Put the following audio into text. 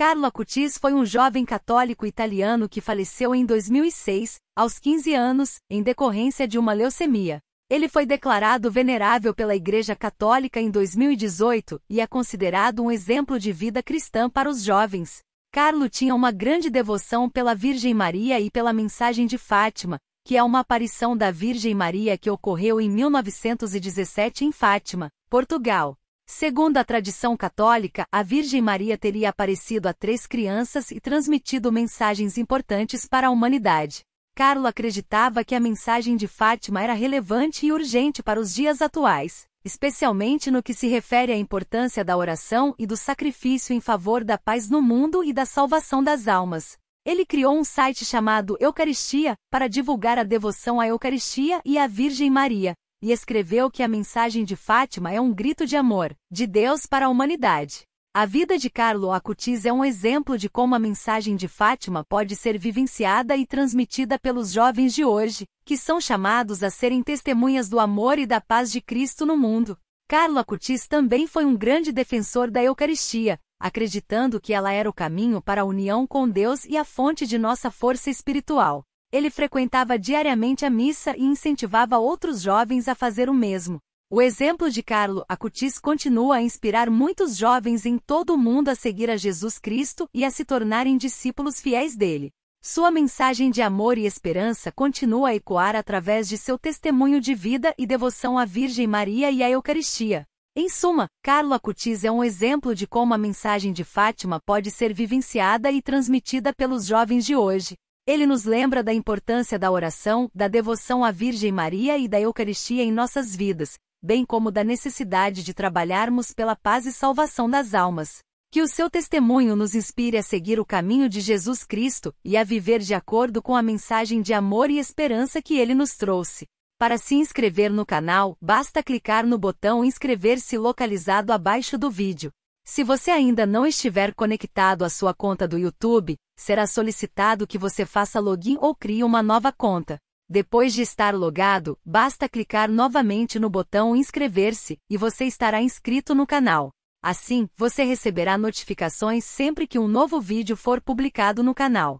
Carlo Acutis foi um jovem católico italiano que faleceu em 2006, aos 15 anos, em decorrência de uma leucemia. Ele foi declarado venerável pela Igreja Católica em 2018 e é considerado um exemplo de vida cristã para os jovens. Carlo tinha uma grande devoção pela Virgem Maria e pela mensagem de Fátima, que é uma aparição da Virgem Maria que ocorreu em 1917 em Fátima, Portugal. Segundo a tradição católica, a Virgem Maria teria aparecido a três crianças e transmitido mensagens importantes para a humanidade. Carlo acreditava que a mensagem de Fátima era relevante e urgente para os dias atuais, especialmente no que se refere à importância da oração e do sacrifício em favor da paz no mundo e da salvação das almas. Ele criou um site chamado Eucaristia para divulgar a devoção à Eucaristia e à Virgem Maria, e escreveu que a mensagem de Fátima é um grito de amor, de Deus para a humanidade. A vida de Carlo Acutis é um exemplo de como a mensagem de Fátima pode ser vivenciada e transmitida pelos jovens de hoje, que são chamados a serem testemunhas do amor e da paz de Cristo no mundo. Carlo Acutis também foi um grande defensor da Eucaristia, acreditando que ela era o caminho para a união com Deus e a fonte de nossa força espiritual. Ele frequentava diariamente a missa e incentivava outros jovens a fazer o mesmo. O exemplo de Carlo Acutis continua a inspirar muitos jovens em todo o mundo a seguir a Jesus Cristo e a se tornarem discípulos fiéis dele. Sua mensagem de amor e esperança continua a ecoar através de seu testemunho de vida e devoção à Virgem Maria e à Eucaristia. Em suma, Carlo Acutis é um exemplo de como a mensagem de Fátima pode ser vivenciada e transmitida pelos jovens de hoje. Ele nos lembra da importância da oração, da devoção à Virgem Maria e da Eucaristia em nossas vidas, bem como da necessidade de trabalharmos pela paz e salvação das almas. Que o seu testemunho nos inspire a seguir o caminho de Jesus Cristo e a viver de acordo com a mensagem de amor e esperança que ele nos trouxe. Para se inscrever no canal, basta clicar no botão inscrever-se localizado abaixo do vídeo. Se você ainda não estiver conectado à sua conta do YouTube, será solicitado que você faça login ou crie uma nova conta. Depois de estar logado, basta clicar novamente no botão Inscrever-se e você estará inscrito no canal. Assim, você receberá notificações sempre que um novo vídeo for publicado no canal.